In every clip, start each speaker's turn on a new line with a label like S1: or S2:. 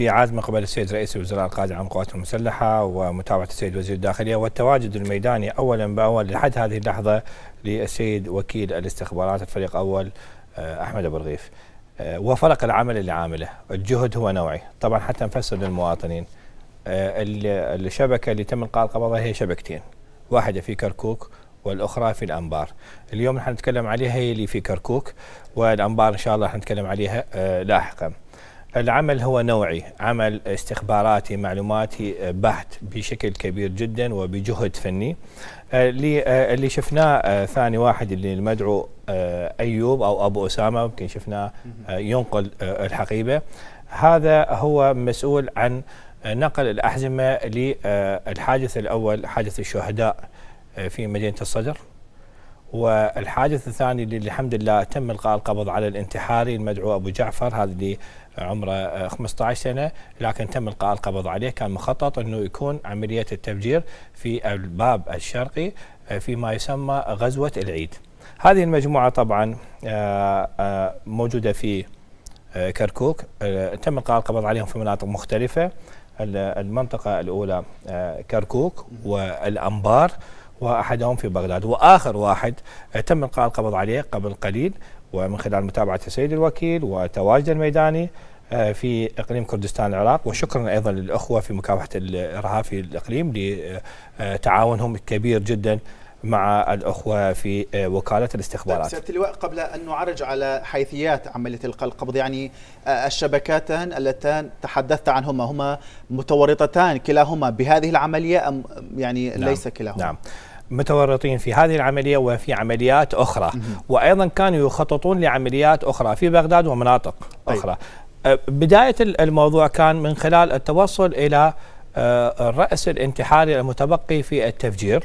S1: من قبل السيد رئيس الوزراء القائد العام القوات المسلحه ومتابعه السيد وزير الداخليه والتواجد الميداني اولا باول لحد هذه اللحظه للسيد وكيل الاستخبارات الفريق اول آه، احمد ابو الغيف آه، وفرق العمل اللي عامله الجهد هو نوعي طبعا حتى نفسر للمواطنين آه، الشبكه اللي تم القاء القبضه هي شبكتين واحده في كركوك والاخرى في الانبار. اليوم نحن نتكلم عليها هي اللي في كركوك والانبار ان شاء الله نتكلم عليها لاحقا. العمل هو نوعي عمل استخباراتي معلوماتي بحت بشكل كبير جدا وبجهد فني آه، آه، اللي شفناه آه، ثاني واحد اللي المدعو أيوب أو أبو أسامة يمكن شفناه ينقل الحقيبة هذا هو مسؤول عن نقل الأحزمة للحادث الأول حادث الشهداء في مدينة الصدر والحادث الثاني اللي الحمد لله تم القاء القبض على الانتحاري المدعو ابو جعفر هذا اللي عمره 15 سنه لكن تم القاء القبض عليه كان مخطط انه يكون عمليه التفجير في الباب الشرقي فيما يسمى غزوه العيد. هذه المجموعه طبعا آه، آه، موجوده في آه، كركوك تم القاء القبض عليهم في مناطق مختلفه المنطقه الاولى كركوك والانبار وأحدهم في بغداد وآخر واحد تم إلقاء القبض عليه قبل قليل ومن خلال متابعة السيد الوكيل وتواجد الميداني آه، في اقليم كردستان العراق وشكرا ايضا للاخوه في مكافحه الارهاب في الاقليم لتعاونهم الكبير جدا مع الأخوة في آه، وكالة الاستخبارات سيادة اللواء قبل أن نعرج على حيثيات عملية القبض يعني آه، الشبكتان اللتان تحدثت عنهما هما متورطتان كلاهما بهذه العملية أم يعني نعم ليس كلاهما نعم متورطين في هذه العملية وفي عمليات أخرى وأيضا كانوا يخططون لعمليات أخرى في بغداد ومناطق طيب. أخرى أي. آه، بداية الموضوع كان من خلال التوصل إلى آه، الرأس الانتحاري المتبقي في التفجير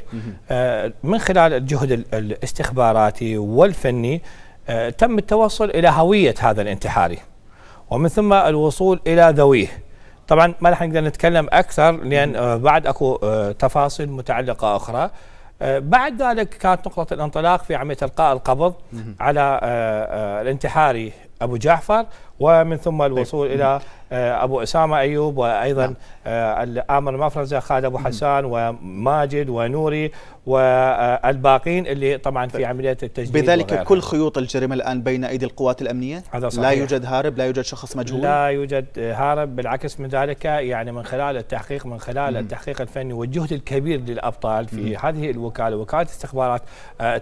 S1: آه، من خلال الجهد الاستخباراتي والفني آه، تم التوصل إلى هوية هذا الانتحاري ومن ثم الوصول إلى ذويه طبعا ما راح نقدر نتكلم أكثر لأن بعد أكو تفاصيل متعلقة أخرى بعد ذلك كانت نقطة الانطلاق في عملية إلقاء القبض على الانتحاري أبو جعفر ومن ثم طيب. الوصول إلى آه، ابو اسامه ايوب وايضا نعم. آه، الامر مفرزه خالد ابو حسان وماجد ونوري والباقين آه، اللي طبعا في عمليه التجديد بذلك وغيرها. كل خيوط الجريمه الان بين ايدي القوات الامنيه هذا صحيح. لا يوجد هارب لا يوجد شخص مجهول لا يوجد هارب بالعكس من ذلك يعني من خلال التحقيق من خلال مم. التحقيق الفني والجهد الكبير للابطال في مم. هذه الوكاله وكاله الاستخبارات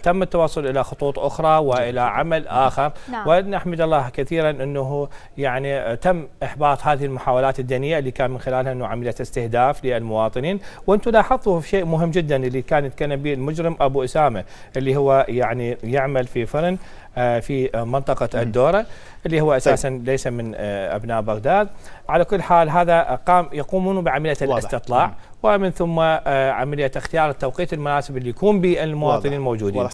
S1: تم التواصل الى خطوط اخرى والى عمل اخر نعم. ونحمد الله كثيرا انه يعني تم احباط هذه المحاولات الدينيه اللي كان من خلالها انه عملت استهداف للمواطنين وانتم لاحظتوا في شيء مهم جدا اللي كان يتكلم به المجرم ابو اسامه اللي هو يعني يعمل في فرن آه، في منطقة الدورة اللي هو طيب. أساسا ليس من آه، أبناء بغداد على كل حال هذا قام يقومون بعملية الاستطلاع ومن ثم آه، عملية اختيار التوقيت المناسب اللي يكون به المواطنين الموجودين